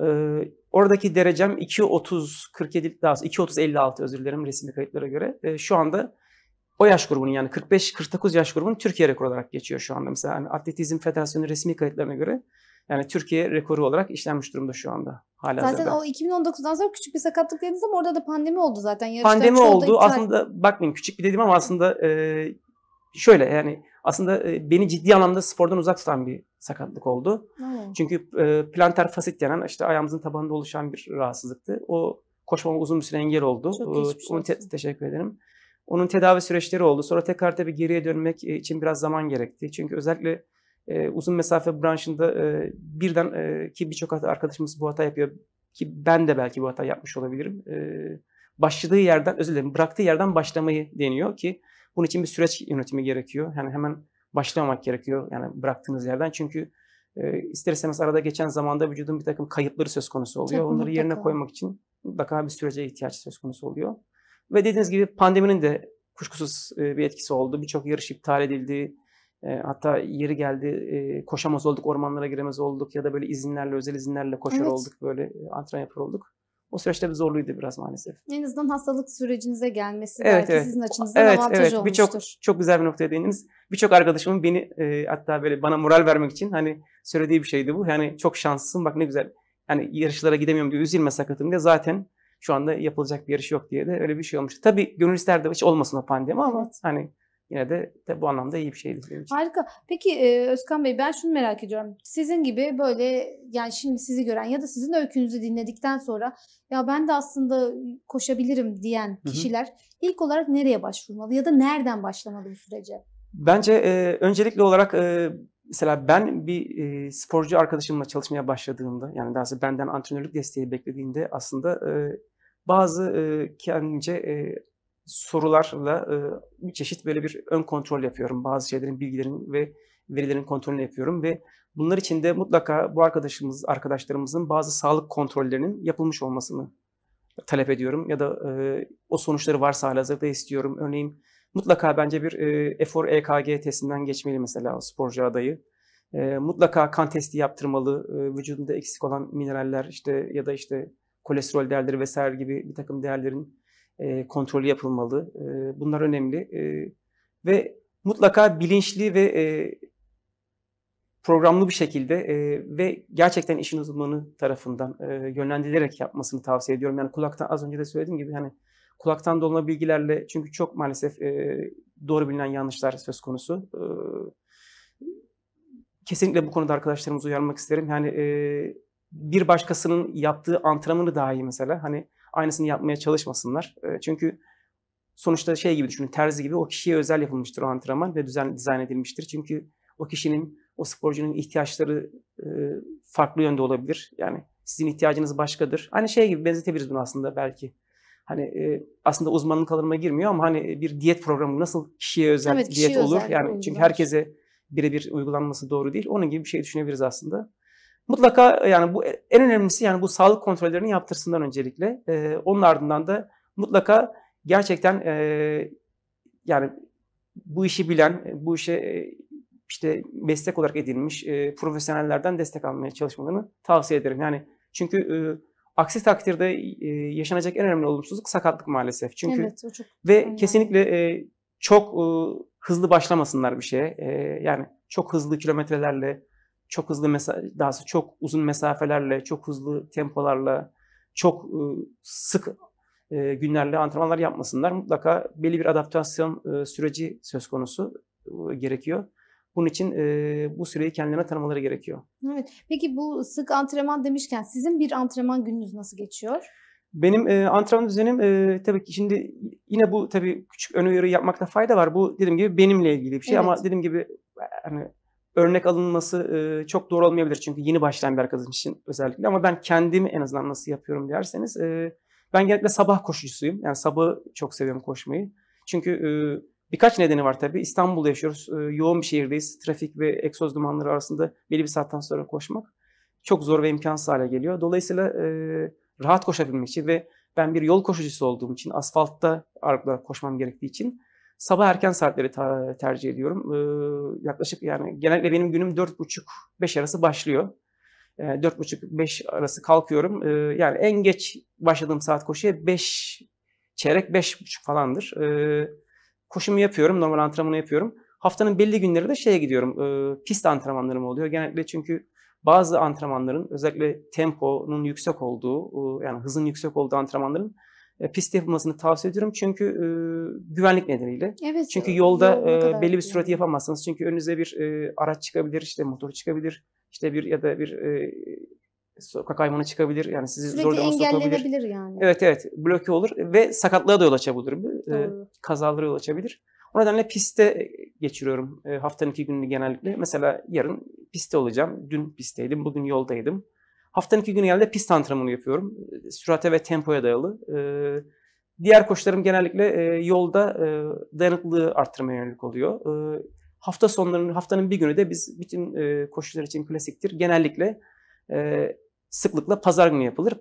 Ee, oradaki derecem 2.30-47, daha 2.30-56 özür dilerim resimli kayıtlara göre. Ee, şu anda o yaş grubunun yani 45-49 yaş grubunun Türkiye rekoru olarak geçiyor şu anda. Mesela yani Atletizm Federasyonu resmi kayıtlarına göre yani Türkiye rekoru olarak işlenmiş durumda şu anda. Hala zaten hazırda. o 2019'dan sonra küçük bir sakatlık dediniz ama orada da pandemi oldu zaten. Yarışlar pandemi oldu. Iptal... Aslında bakmayın küçük bir dedim ama aslında e, şöyle yani aslında e, beni ciddi anlamda spordan uzak tutan bir sakatlık oldu. Hmm. Çünkü e, plantar fasit denen işte ayağımızın tabanında oluşan bir rahatsızlıktı. O koşmama uzun bir süre engel oldu. Çok Onu te- teşekkür ederim. Onun tedavi süreçleri oldu. Sonra tekrar tabii geriye dönmek e, için biraz zaman gerekti. Çünkü özellikle e, uzun mesafe branşında e, birden e, ki birçok arkadaşımız bu hata yapıyor ki ben de belki bu hata yapmış olabilirim. E, başladığı yerden özür dilerim bıraktığı yerden başlamayı deniyor ki bunun için bir süreç yönetimi gerekiyor. Yani hemen başlamak gerekiyor yani bıraktığınız yerden çünkü e, ister istemez arada geçen zamanda vücudun bir takım kayıpları söz konusu oluyor. Onları yerine koymak için mutlaka bir sürece ihtiyaç söz konusu oluyor. Ve dediğiniz gibi pandeminin de kuşkusuz e, bir etkisi oldu. Birçok yarış iptal edildi hatta yeri geldi koşamaz olduk, ormanlara giremez olduk ya da böyle izinlerle, özel izinlerle koşar evet. olduk, böyle e, antren yapar olduk. O süreçte bir zorluydu biraz maalesef. En azından hastalık sürecinize gelmesi evet, belki evet. sizin açınızdan evet, avantaj evet. olmuştur. Birçok çok güzel bir noktaya değindiniz. Birçok arkadaşımın beni e, hatta böyle bana moral vermek için hani söylediği bir şeydi bu. Yani çok şanslısın bak ne güzel. Yani yarışlara gidemiyorum diye üzülme sakatım diye zaten şu anda yapılacak bir yarış yok diye de öyle bir şey olmuş. Tabii gönül isterdi hiç olmasın o pandemi ama evet. hani yine de, de bu anlamda iyi bir şeydi benim için. Harika. Peki e, Özkan Bey ben şunu merak ediyorum. Sizin gibi böyle yani şimdi sizi gören ya da sizin öykünüzü dinledikten sonra ya ben de aslında koşabilirim diyen kişiler Hı-hı. ilk olarak nereye başvurmalı ya da nereden başlamalı bu sürece? Bence e, öncelikli olarak e, mesela ben bir e, sporcu arkadaşımla çalışmaya başladığımda yani daha sonra benden antrenörlük desteği beklediğinde aslında e, bazı e, kendince e, sorularla e, bir çeşit böyle bir ön kontrol yapıyorum. Bazı şeylerin, bilgilerin ve verilerin kontrolünü yapıyorum ve bunlar için de mutlaka bu arkadaşımız, arkadaşlarımızın bazı sağlık kontrollerinin yapılmış olmasını talep ediyorum ya da e, o sonuçları varsa halihazırda istiyorum. Örneğin mutlaka bence bir e, efor EKG testinden geçmeli mesela sporcu adayı. E, mutlaka kan testi yaptırmalı. E, vücudunda eksik olan mineraller işte ya da işte kolesterol değerleri vesaire gibi bir takım değerlerin e, kontrolü yapılmalı. E, bunlar önemli e, ve mutlaka bilinçli ve e, programlı bir şekilde e, ve gerçekten işin uzmanı tarafından e, yönlendirilerek yapmasını tavsiye ediyorum. Yani kulaktan az önce de söylediğim gibi hani kulaktan dolma bilgilerle çünkü çok maalesef e, doğru bilinen yanlışlar söz konusu. E, kesinlikle bu konuda arkadaşlarımızı uyarmak isterim. Yani e, bir başkasının yaptığı antrenmanı dahi mesela hani aynısını yapmaya çalışmasınlar. Ee, çünkü sonuçta şey gibi düşünün, terzi gibi o kişiye özel yapılmıştır o antrenman ve düzen, dizayn edilmiştir. Çünkü o kişinin, o sporcunun ihtiyaçları e, farklı yönde olabilir. Yani sizin ihtiyacınız başkadır. hani şey gibi benzetebiliriz bunu aslında belki. Hani e, aslında uzmanlık alanına girmiyor ama hani bir diyet programı nasıl kişiye özel evet, kişiye diyet özel olur? Yani uygular. çünkü herkese birebir uygulanması doğru değil. Onun gibi bir şey düşünebiliriz aslında. Mutlaka e, yani bu en önemlisi yani bu sağlık kontrollerini yaptırsınlar öncelikle. E, onun ardından da mutlaka gerçekten e, yani bu işi bilen, e, bu işe e, işte meslek olarak edinmiş e, profesyonellerden destek almaya çalışmalarını tavsiye ederim. Yani çünkü e, aksi takdirde e, yaşanacak en önemli olumsuzluk sakatlık maalesef. Çünkü evet, o çok ve önemli. kesinlikle e, çok e, hızlı başlamasınlar bir şeye. E, yani çok hızlı kilometrelerle çok hızlı mesa- daha çok uzun mesafelerle, çok hızlı tempolarla, çok ıı, sık ıı, günlerle antrenmanlar yapmasınlar. Mutlaka belli bir adaptasyon ıı, süreci söz konusu gerekiyor. Bunun için e, bu süreyi kendilerine tanımaları gerekiyor. Evet. Peki bu sık antrenman demişken sizin bir antrenman gününüz nasıl geçiyor? Benim e, antrenman düzenim e, tabii ki şimdi yine bu tabii küçük ön uyarı yapmakta fayda var. Bu dediğim gibi benimle ilgili bir şey evet. ama dediğim gibi hani örnek alınması e, çok doğru olmayabilir. Çünkü yeni başlayan bir arkadaşım için özellikle. Ama ben kendimi en azından nasıl yapıyorum derseniz e, ben genellikle sabah koşucusuyum. Yani sabahı çok seviyorum koşmayı. Çünkü e, birkaç nedeni var tabii. İstanbul'da yaşıyoruz. E, yoğun bir şehirdeyiz. Trafik ve egzoz dumanları arasında belli bir saatten sonra koşmak çok zor ve imkansız hale geliyor. Dolayısıyla e, rahat koşabilmek için ve ben bir yol koşucusu olduğum için asfaltta ağırlıkla koşmam gerektiği için Sabah erken saatleri tercih ediyorum. Ee, yaklaşık yani genellikle benim günüm 4.30-5 arası başlıyor. Ee, 4.30-5 arası kalkıyorum. Ee, yani en geç başladığım saat koşuya 5, çeyrek 5.30 falandır. Ee, koşumu yapıyorum, normal antrenmanı yapıyorum. Haftanın belli günleri de şeye gidiyorum, e, pist antrenmanlarım oluyor. Genellikle çünkü bazı antrenmanların özellikle temponun yüksek olduğu, e, yani hızın yüksek olduğu antrenmanların e, pist yapılmasını tavsiye ediyorum. Çünkü e, güvenlik nedeniyle. Evet. Çünkü yolda yol e, belli bir sürat yapamazsınız. Çünkü önünüze bir e, araç çıkabilir, işte motor çıkabilir, işte bir ya da bir e, sokak hayvanı çıkabilir. Yani sizi Sürekli zor duruma sokabilir. yani. Evet evet. Bloke olur ve sakatlığa da yol açabilir. E, kazalara yol açabilir. O nedenle piste geçiriyorum e, haftanın iki gününü genellikle. Mesela yarın piste olacağım. Dün pistteydim, bugün yoldaydım. Haftanın iki günü genelde pist antrenmanı yapıyorum. Sürate ve tempoya dayalı. Ee, diğer koşularım genellikle e, yolda e, dayanıklılığı arttırmaya yönelik oluyor. Ee, hafta sonlarının, haftanın bir günü de biz bütün e, koşular için klasiktir. Genellikle sıklıkla pazar günü yapılır.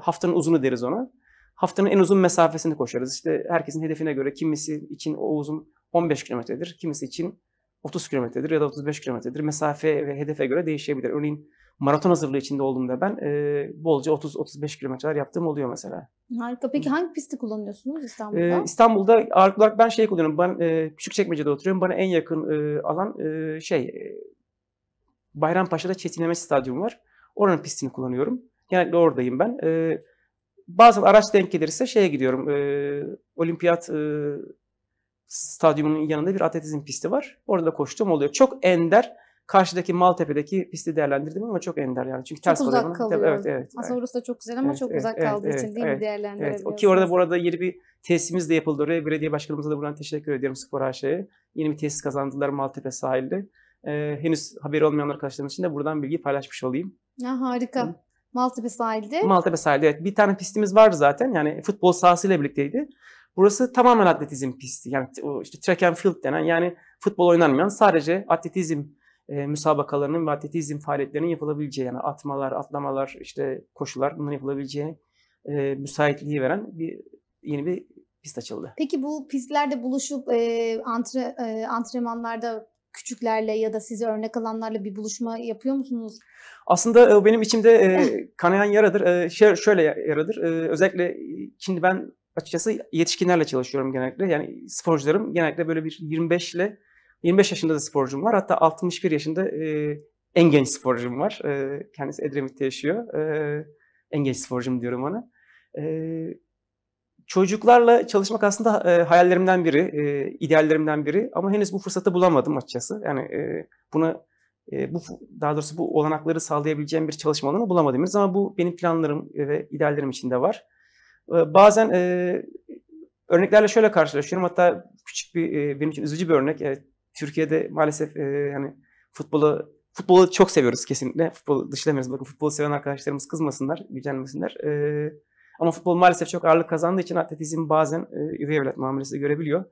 haftanın uzunu deriz ona. Haftanın en uzun mesafesini koşarız. İşte herkesin hedefine göre kimisi için o uzun 15 kilometredir, kimisi için 30 kilometredir ya da 35 kilometredir. Mesafe ve hedefe göre değişebilir. Örneğin maraton hazırlığı içinde olduğumda ben e, bolca 30-35 kilometreler yaptığım oluyor mesela. Harika. Peki hangi pisti kullanıyorsunuz İstanbul'da? E, İstanbul'da ağırlıklı olarak ben şey kullanıyorum. Ben e, Küçükçekmece'de oturuyorum. Bana en yakın e, alan e, şey e, Bayrampaşa'da Çetinlemesi Stadyumu var. Oranın pistini kullanıyorum. Genellikle oradayım ben. E, bazen araç denk gelirse şeye gidiyorum. E, olimpiyat e, stadyumunun yanında bir atletizm pisti var. Orada da koştuğum oluyor. Çok ender karşıdaki Maltepe'deki pisti değerlendirdim ama çok ender yani. Çünkü ters çok uzak bana. kalıyor. Tabii, evet, evet, Aslında evet. orası da çok güzel ama evet, çok evet, uzak evet, kaldığı evet, için değil evet, mi değerlendirebiliyorsunuz? Evet. O ki orada bu arada yeni bir tesisimiz de yapıldı oraya. Belediye başkanımıza da buradan teşekkür ediyorum Spor AŞ'ye. Yeni bir tesis kazandılar Maltepe sahilde. Ee, henüz haberi olmayan arkadaşlarım için de buradan bilgi paylaşmış olayım. Ya, harika. Hı. Maltepe sahilde. Maltepe sahilde evet. Bir tane pistimiz vardı zaten. Yani futbol sahasıyla birlikteydi. Burası tamamen atletizm pisti. Yani işte track and field denen yani futbol oynanmayan sadece atletizm e, müsabakalarının ve atletizm faaliyetlerinin yapılabileceği yani atmalar, atlamalar, işte koşular bunların yapılabileceği e, müsaitliği veren bir yeni bir pist açıldı. Peki bu pistlerde buluşup e, antre, e, antrenmanlarda küçüklerle ya da size örnek alanlarla bir buluşma yapıyor musunuz? Aslında e, benim içimde e, kanayan yaradır. E, şöyle, şöyle yaradır. E, özellikle e, şimdi ben açıkçası yetişkinlerle çalışıyorum genellikle. Yani sporcularım genellikle böyle bir 25 ile 25 yaşında da sporcum var. Hatta 61 yaşında e, en genç sporcum var. E, kendisi Edremit'te yaşıyor. E, en genç sporcum diyorum ona. E, çocuklarla çalışmak aslında e, hayallerimden biri, e, ideallerimden biri. Ama henüz bu fırsatı bulamadım açıkçası. Yani e, buna e, bu daha doğrusu bu olanakları sağlayabileceğim bir çalışma alanı bulamadığımız Ama bu benim planlarım ve ideallerim içinde var. E, bazen e, örneklerle şöyle karşılaşıyorum. Hatta küçük bir e, benim için üzücü bir örnek. E, Türkiye'de maalesef e, hani futbolu futbolu çok seviyoruz kesinlikle. futbol dışlamayız. Bakın futbolu seven arkadaşlarımız kızmasınlar, gücenmesinler. E, ama futbol maalesef çok ağırlık kazandığı için atletizm bazen e, üvey evlat muamelesi görebiliyor.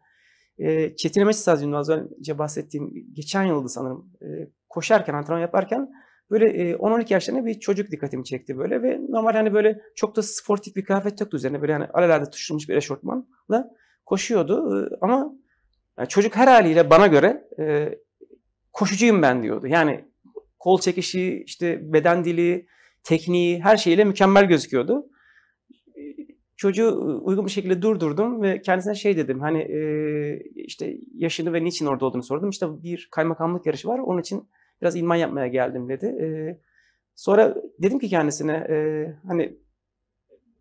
E, Çetin Emeç Stadyumu'nda az önce bahsettiğim geçen yıldı sanırım e, koşarken, antrenman yaparken böyle e, 10-12 yaşlarında bir çocuk dikkatimi çekti böyle ve normal hani böyle çok da sportif bir kıyafet yoktu üzerine böyle hani alelade tuşlanmış bir eşortmanla koşuyordu e, ama yani çocuk her haliyle bana göre e, koşucuyum ben diyordu. Yani kol çekişi, işte beden dili, tekniği her şeyle mükemmel gözüküyordu. E, çocuğu uygun bir şekilde durdurdum ve kendisine şey dedim. Hani e, işte yaşını ve niçin orada olduğunu sordum. İşte bir kaymakamlık yarışı var. Onun için biraz ilman yapmaya geldim dedi. E, sonra dedim ki kendisine e, hani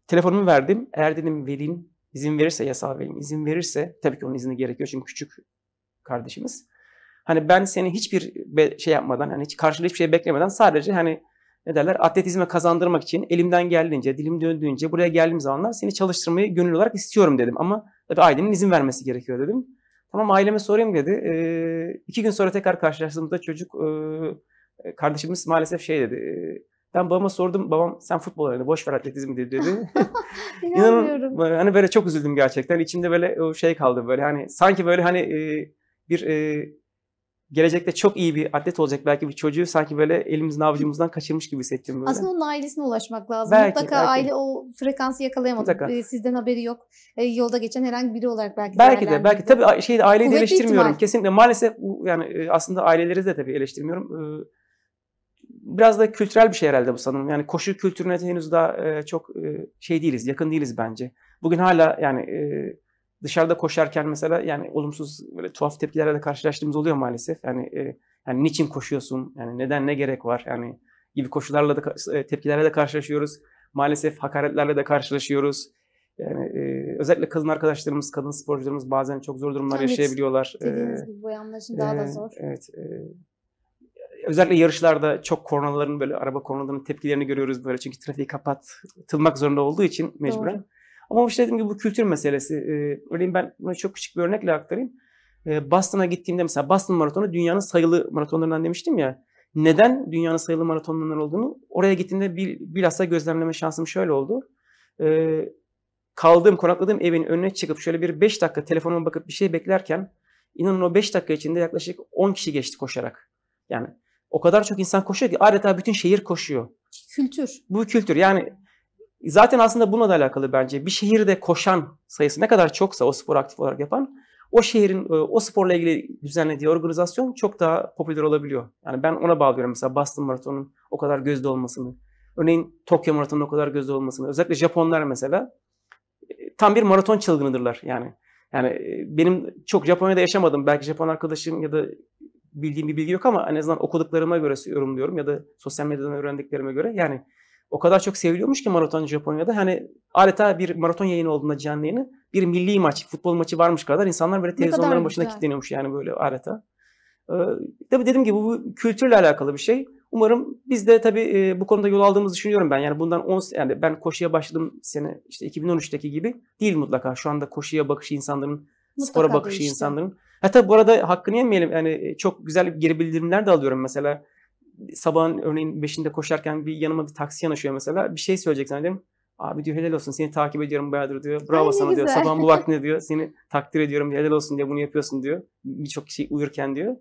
telefonumu verdim. Eğer dedim velin izin verirse yasal velim izin verirse tabii ki onun izni gerekiyor çünkü küçük kardeşimiz. Hani ben seni hiçbir şey yapmadan hani hiç karşılığı hiçbir şey beklemeden sadece hani ne derler atletizme kazandırmak için elimden geldiğince, dilim döndüğünce buraya geldiğim zamanlar seni çalıştırmayı gönüllü olarak istiyorum dedim. Ama tabii ailenin izin vermesi gerekiyor dedim. Tamam aileme sorayım dedi. E, ee, gün sonra tekrar karşılaştığımızda çocuk e, kardeşimiz maalesef şey dedi. E, ben babama sordum. Babam sen futbol oyna boş ver atletizm dedi. dedi. İnanmıyorum. hani böyle çok üzüldüm gerçekten. İçimde böyle o şey kaldı böyle hani sanki böyle hani e, bir e, gelecekte çok iyi bir atlet olacak belki bir çocuğu sanki böyle elimizin avucumuzdan kaçırmış gibi hissettim böyle. Aslında onun ailesine ulaşmak lazım. Belki, Mutlaka belki. aile o frekansı yakalayamadı. Mutlaka. E, sizden haberi yok. Ee, yolda geçen herhangi biri olarak belki Belki de belki tabii şey aileyi de eleştirmiyorum. Ihtimal. Kesinlikle maalesef yani e, aslında aileleri de tabii eleştirmiyorum. Ee, biraz da kültürel bir şey herhalde bu sanırım. Yani koşu kültürüne henüz daha e, çok e, şey değiliz, yakın değiliz bence. Bugün hala yani e, dışarıda koşarken mesela yani olumsuz böyle tuhaf tepkilerle de karşılaştığımız oluyor maalesef. Yani e, yani niçin koşuyorsun? Yani neden ne gerek var? Yani gibi koşularla da e, tepkilerle de karşılaşıyoruz. Maalesef hakaretlerle de karşılaşıyoruz. Yani e, özellikle kadın arkadaşlarımız, kadın sporcularımız bazen çok zor durumlar evet, yaşayabiliyorlar. E, dediğiniz ee, gibi bayanlar için daha da e, zor. Evet. E, özellikle yarışlarda çok kornaların böyle araba kornalarının tepkilerini görüyoruz böyle çünkü trafiği kapatılmak zorunda olduğu için mecburen. Doğru. Ama işte dediğim gibi bu kültür meselesi. Ee, örneğin ben bunu çok küçük bir örnekle aktarayım. E, Boston'a gittiğimde mesela Boston Maratonu dünyanın sayılı maratonlarından demiştim ya. Neden dünyanın sayılı maratonlarından olduğunu oraya gittiğimde bil, bilhassa gözlemleme şansım şöyle oldu. E, kaldığım, konakladığım evin önüne çıkıp şöyle bir 5 dakika telefonuma bakıp bir şey beklerken inanın o 5 dakika içinde yaklaşık 10 kişi geçti koşarak. Yani o kadar çok insan koşuyor ki adeta bütün şehir koşuyor. Kültür. Bu kültür. Yani zaten aslında bununla da alakalı bence. Bir şehirde koşan sayısı ne kadar çoksa o spor aktif olarak yapan o şehrin e, o sporla ilgili düzenlediği organizasyon çok daha popüler olabiliyor. Yani ben ona bağlıyorum mesela Boston Maratonu'nun o kadar gözde olmasını. Örneğin Tokyo Maratonu'nun o kadar gözde olmasını. Özellikle Japonlar mesela e, tam bir maraton çılgınıdırlar yani. Yani e, benim çok Japonya'da yaşamadım. Belki Japon arkadaşım ya da bildiğim bir bilgi yok ama en azından okuduklarıma göre yorumluyorum ya da sosyal medyadan öğrendiklerime göre. Yani o kadar çok seviliyormuş ki maraton Japonya'da. Hani adeta bir maraton yayını olduğunda canlı yayını bir milli maç, futbol maçı varmış kadar insanlar böyle televizyonların başına güzel. kilitleniyormuş yani böyle adeta. Ee, tabii ki gibi bu kültürle alakalı bir şey. Umarım biz de tabii e, bu konuda yol aldığımızı düşünüyorum ben. Yani bundan 10 yani ben koşuya başladım sene işte 2013'teki gibi değil mutlaka. Şu anda koşuya bakışı insanların, mutlaka spora bakışı değişti. insanların Ha tabii bu arada hakkını yemeyelim. Yani e, çok güzel geri bildirimler de alıyorum mesela. Sabahın örneğin 5'inde koşarken bir yanıma bir taksi yanaşıyor mesela. Bir şey söyleyecek zannederim. Abi diyor helal olsun seni takip ediyorum bayağıdır diyor. Bravo Ay, sana güzel. diyor. Sabahın bu vaktinde diyor. Seni takdir ediyorum helal olsun diye bunu yapıyorsun diyor. Birçok kişi şey uyurken diyor.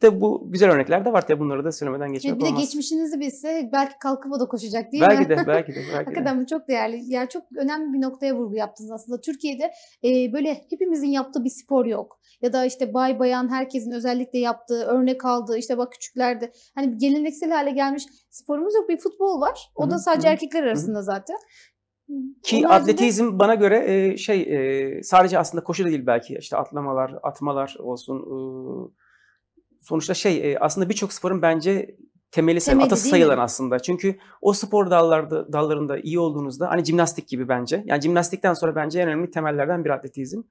Tabi bu güzel örnekler de var ya bunları da söylemeden geçmek bir olmaz. Bir de geçmişinizi bilse belki kalkıp o da koşacak değil belki mi? Belki de belki de. Hakikaten bu çok değerli. Yani çok önemli bir noktaya vurgu yaptınız aslında. Türkiye'de e, böyle hepimizin yaptığı bir spor yok. Ya da işte bay bayan herkesin özellikle yaptığı, örnek aldığı işte bak küçüklerde hani geleneksel hale gelmiş sporumuz yok. Bir futbol var. O da sadece Hı-hı. erkekler arasında Hı-hı. zaten. Ki Onun atletizm haricinde... bana göre e, şey e, sadece aslında koşu da değil belki işte atlamalar, atmalar olsun, e, sonuçta şey e, aslında birçok sporun bence temeli, temeli atası sayılan aslında. Çünkü o spor dallarda dallarında iyi olduğunuzda hani jimnastik gibi bence. Yani jimnastikten sonra bence en önemli temellerden bir atletizm.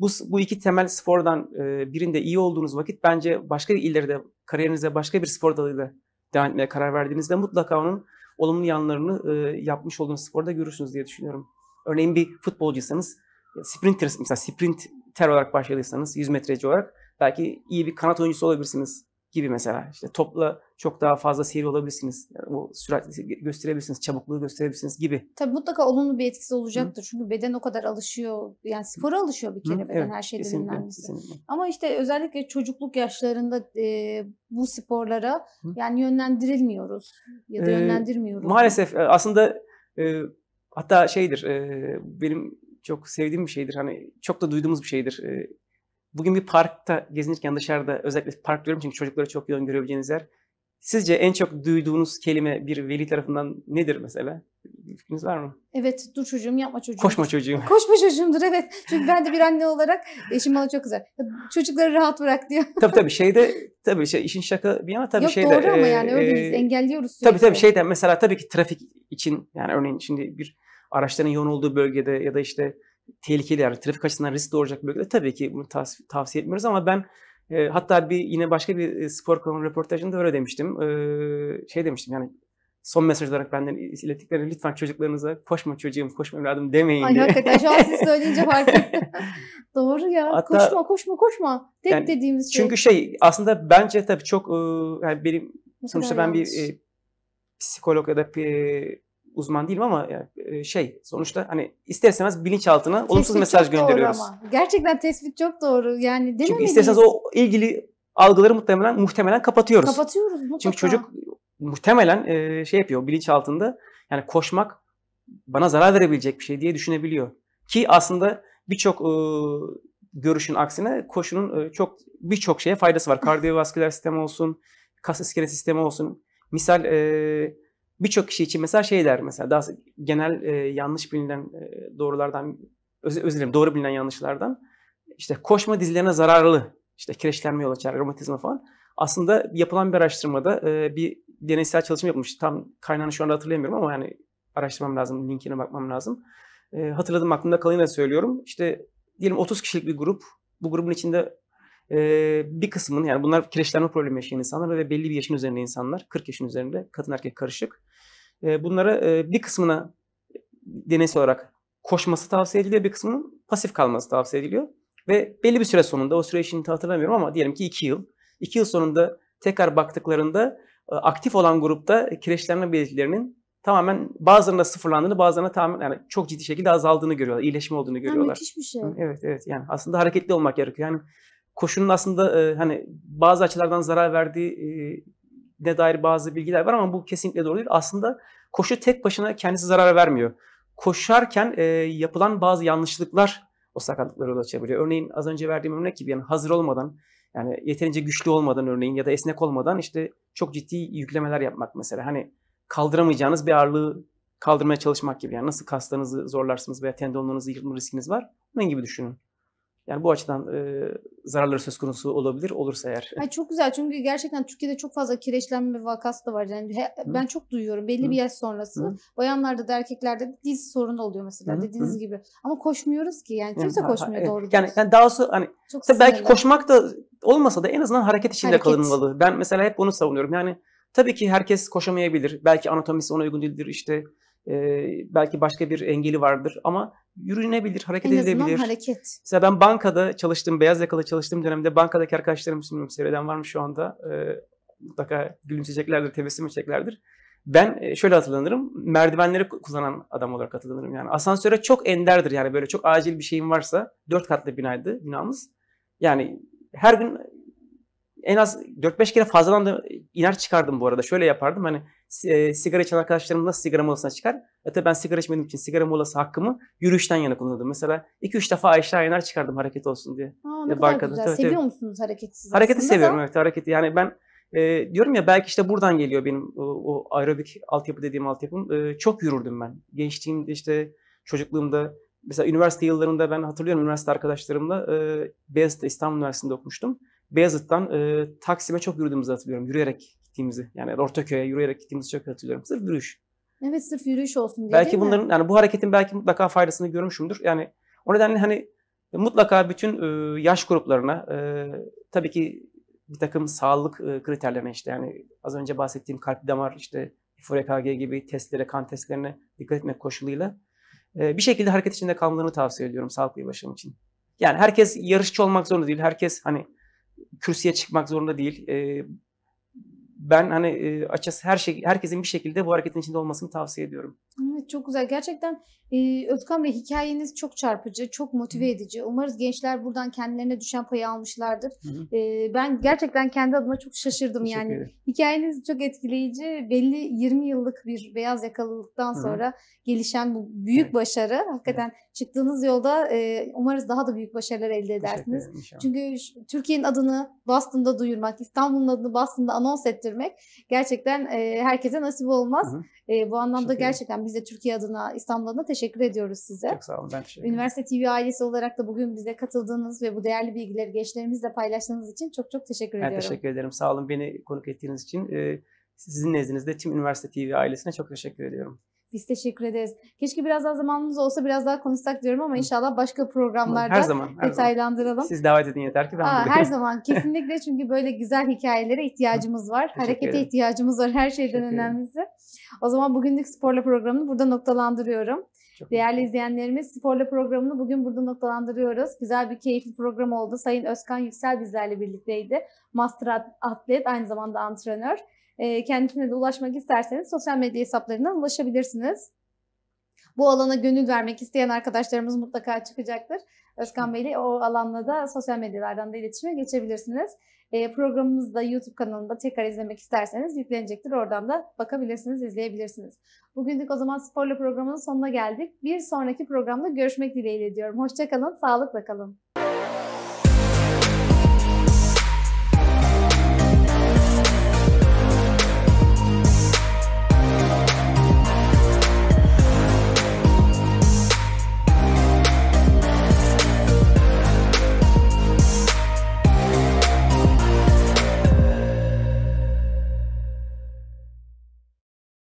Bu, bu iki temel spordan e, birinde iyi olduğunuz vakit bence başka bir ileride kariyerinizde başka bir spor dalıyla devam etmeye karar verdiğinizde mutlaka onun olumlu yanlarını e, yapmış olduğunuz sporda görürsünüz diye düşünüyorum. Örneğin bir futbolcuysanız sprinter mesela sprinter olarak başladıysanız 100 metreci olarak belki iyi bir kanat oyuncusu olabilirsiniz gibi mesela. İşte topla çok daha fazla seri olabilirsiniz. Yani o süratli gösterebilirsiniz, çabukluğu gösterebilirsiniz gibi. Tabii mutlaka olumlu bir etkisi olacaktır. Hı. Çünkü beden o kadar alışıyor. Yani spora alışıyor bir kere Hı. beden evet, her şeyden kesinlikle, Kesinlikle. Ama işte özellikle çocukluk yaşlarında e, bu sporlara Hı. yani yönlendirilmiyoruz ya da ee, yönlendirmiyoruz. Maalesef e, aslında e, hatta şeydir e, benim çok sevdiğim bir şeydir. Hani çok da duyduğumuz bir şeydir. E, Bugün bir parkta gezinirken dışarıda özellikle park diyorum çünkü çocukları çok yoğun görebileceğiniz yer. Sizce en çok duyduğunuz kelime bir veli tarafından nedir mesela? Bir fikriniz var mı? Evet, dur çocuğum, yapma çocuğum. Koşma çocuğum. Koşma çocuğumdur evet. Çünkü ben de bir anne olarak eşim bana çok güzel. Çocukları rahat bırak diyor. Tabii tabii şeyde tabii şey işin şaka bir ama tabii Yok, şeyde. doğru ama e, yani öyleyiz e, engelliyoruz sürekli. Tabii tabii şeyden mesela tabii ki trafik için yani örneğin şimdi bir araçların yoğun olduğu bölgede ya da işte tehlikeli yani trafik açısından risk doğuracak bölgede tabii ki bunu tavsi- tavsiye etmiyoruz ama ben e, hatta bir yine başka bir e, spor kanalı röportajında öyle demiştim. E, şey demiştim yani son mesaj olarak benden ilettiklerini lütfen çocuklarınıza koşma çocuğum, koşma evladım demeyin Ay, hakikaten şu an siz söyleyince fark ettim. Doğru ya. Hatta, koşma, koşma, koşma. Tek yani, dediğimiz şey. Çünkü şey aslında bence tabii çok yani benim sonuçta ben yanlış. bir e, psikolog ya da bir e, uzman değilim ama e, şey sonuçta hani ister istemez bilinçaltına tespit olumsuz mesaj gönderiyoruz. Ama. Gerçekten tespit çok doğru. Yani Çünkü isterseniz o ilgili algıları muhtemelen muhtemelen kapatıyoruz. Kapatıyoruz mutlaka. Çünkü çocuk muhtemelen e, şey yapıyor bilinçaltında yani koşmak bana zarar verebilecek bir şey diye düşünebiliyor. Ki aslında birçok e, görüşün aksine koşunun çok birçok şeye faydası var. Kardiyovasküler sistem olsun, kas iskelet sistemi olsun. Misal birçok kişi için mesela şey der mesela daha genel e, yanlış bilinen e, doğrulardan öz, özür dilerim doğru bilinen yanlışlardan işte koşma dizlerine zararlı işte kireçlenme yol açar, romatizma falan. Aslında yapılan bir araştırmada e, bir deneysel çalışma yapmış Tam kaynağını şu anda hatırlayamıyorum ama yani araştırmam lazım, linkine bakmam lazım. E, hatırladım aklımda kalınca söylüyorum. işte diyelim 30 kişilik bir grup. Bu grubun içinde e, bir kısmının yani bunlar kireçlenme problemi yaşayan insanlar ve belli bir yaşın üzerinde insanlar. 40 yaşın üzerinde kadın erkek karışık. Ee, bunlara e, bir kısmına deneysel olarak koşması tavsiye ediliyor, bir kısmının pasif kalması tavsiye ediliyor. Ve belli bir süre sonunda, o süre şimdi hatırlamıyorum ama diyelim ki 2 yıl. 2 yıl sonunda tekrar baktıklarında e, aktif olan grupta kireçlenme belirtilerinin tamamen bazılarında sıfırlandığını, bazılarında tamamen yani çok ciddi şekilde azaldığını görüyorlar, iyileşme olduğunu görüyorlar. Ha, müthiş bir şey. Evet, evet. Yani aslında hareketli olmak gerekiyor. Yani koşunun aslında e, hani bazı açılardan zarar verdiği de dair bazı bilgiler var ama bu kesinlikle doğru değil. Aslında koşu tek başına kendisi zarar vermiyor. Koşarken e, yapılan bazı yanlışlıklar o sakatlıkları yol açabiliyor. Örneğin az önce verdiğim örnek gibi yani hazır olmadan yani yeterince güçlü olmadan örneğin ya da esnek olmadan işte çok ciddi yüklemeler yapmak mesela. Hani kaldıramayacağınız bir ağırlığı kaldırmaya çalışmak gibi. Yani nasıl kaslarınızı zorlarsınız veya tendonlarınızı yırtma riskiniz var. Bunun gibi düşünün. Yani bu açıdan e, zararları söz konusu olabilir olursa eğer. Ay çok güzel çünkü gerçekten Türkiye'de çok fazla kireçlenme vakası da var. Yani he, ben çok duyuyorum belli Hı. bir yaş sonrası. Hı. Bayanlarda da erkeklerde de diz sorunu oluyor mesela Hı. dediğiniz Hı. gibi. Ama koşmuyoruz ki yani kimse Hı. koşmuyor ha, doğru. Yani, yani daha sonra hani çok belki koşmak da olmasa da en azından hareket içinde hareket. kalınmalı. Ben mesela hep onu savunuyorum. Yani tabii ki herkes koşamayabilir. Belki anatomisi ona uygun değildir işte e, belki başka bir engeli vardır ama yürünebilir, hareket en edilebilir. En azından hareket. Mesela ben bankada çalıştım, beyaz yakalı çalıştığım dönemde bankadaki arkadaşlarım bilmiyorum seyreden var mı şu anda? E, mutlaka gülümseyeceklerdir, tebessüm edeceklerdir. Ben şöyle hatırlanırım, merdivenleri kullanan adam olarak hatırlanırım yani. Asansöre çok enderdir yani böyle çok acil bir şeyim varsa, dört katlı binaydı binamız. Yani her gün en az 4-5 kere fazladan da iner çıkardım bu arada. Şöyle yapardım hani e, sigara içen arkadaşlarımla sigara molasına çıkar. E tabii ben sigara içmediğim için sigara molası hakkımı yürüyüşten yana kullanıyordum. Mesela 2-3 defa aşağı iner çıkardım hareket olsun diye. Aa, ne kadar arkadaş. güzel. Evet, Seviyor musunuz hareketsiz? siz Hareketi seviyorum da. evet hareketi. Yani ben e, diyorum ya belki işte buradan geliyor benim o, o aerobik altyapı dediğim altyapım. E, çok yürürdüm ben. Gençliğimde işte çocukluğumda mesela üniversite yıllarında ben hatırlıyorum üniversite arkadaşlarımla e, Beyazıt'ta İstanbul Üniversitesi'nde okumuştum. Beyazıt'tan e, Taksim'e çok yürüdüğümüzü hatırlıyorum. Yürüyerek gittiğimizi. Yani Ortaköy'e yürüyerek gittiğimizi çok hatırlıyorum. Sırf yürüyüş. Evet sırf yürüyüş olsun diye Belki bunların mi? yani bu hareketin belki mutlaka faydasını görmüşümdür. Yani o nedenle hani e, mutlaka bütün e, yaş gruplarına e, tabii ki bir takım sağlık e, kriterlerine işte yani az önce bahsettiğim kalp damar işte FRKG e gibi testlere, kan testlerine dikkat etmek koşuluyla e, bir şekilde hareket içinde kalmalarını tavsiye ediyorum sağlıklı yaşam için. Yani herkes yarışçı olmak zorunda değil. Herkes hani kürsüye çıkmak zorunda değil. E, ben hani e, açıkçası her şey herkesin bir şekilde bu hareketin içinde olmasını tavsiye ediyorum. Evet çok güzel. Gerçekten e, Özkan Bey hikayeniz çok çarpıcı, çok motive edici. Umarız gençler buradan kendilerine düşen payı almışlardır. Hı hı. E, ben gerçekten kendi adıma çok şaşırdım Teşekkür yani. Ederim. Hikayeniz çok etkileyici. Belli 20 yıllık bir beyaz yakalılıktan hı sonra gelişen bu büyük evet. başarı. Hakikaten evet. çıktığınız yolda e, umarız daha da büyük başarılar elde edersiniz. Çünkü Türkiye'nin adını Boston'da duyurmak, İstanbul'un adını Boston'da anons ettirmek gerçekten e, herkese nasip olmaz. Hı hı. E, bu anlamda gerçekten biz de Türkiye adına, İstanbul adına teşekkür ediyoruz size. Çok sağ olun. Ben teşekkür Üniversite TV ailesi olarak da bugün bize katıldığınız ve bu değerli bilgileri gençlerimizle paylaştığınız için çok çok teşekkür ben ediyorum. Ben teşekkür ederim. Sağ olun beni konuk ettiğiniz için. Ee, sizin nezdinizde tüm Üniversite TV ailesine çok teşekkür ediyorum. Biz teşekkür ederiz. Keşke biraz daha zamanımız olsa biraz daha konuşsak diyorum ama inşallah başka programlarda her zaman, her detaylandıralım. Zaman. Siz davet edin yeter ki ben Aa, Her zaman kesinlikle çünkü böyle güzel hikayelere ihtiyacımız var. Harekete ederim. ihtiyacımız var her şeyden teşekkür önemlisi. Ederim. O zaman bugünlük sporla programını burada noktalandırıyorum. Çok Değerli izleyenlerimiz sporla programını bugün burada noktalandırıyoruz. Güzel bir keyifli program oldu. Sayın Özkan Yüksel bizlerle birlikteydi. Master atlet aynı zamanda antrenör. Ee, kendisine de ulaşmak isterseniz sosyal medya hesaplarından ulaşabilirsiniz. Bu alana gönül vermek isteyen arkadaşlarımız mutlaka çıkacaktır. Özkan Bey'le o alanla da sosyal medyalardan da iletişime geçebilirsiniz. E, ee, programımızı da YouTube kanalında tekrar izlemek isterseniz yüklenecektir. Oradan da bakabilirsiniz, izleyebilirsiniz. Bugünlük o zaman sporla programının sonuna geldik. Bir sonraki programda görüşmek dileğiyle diyorum. Hoşçakalın, sağlıkla kalın.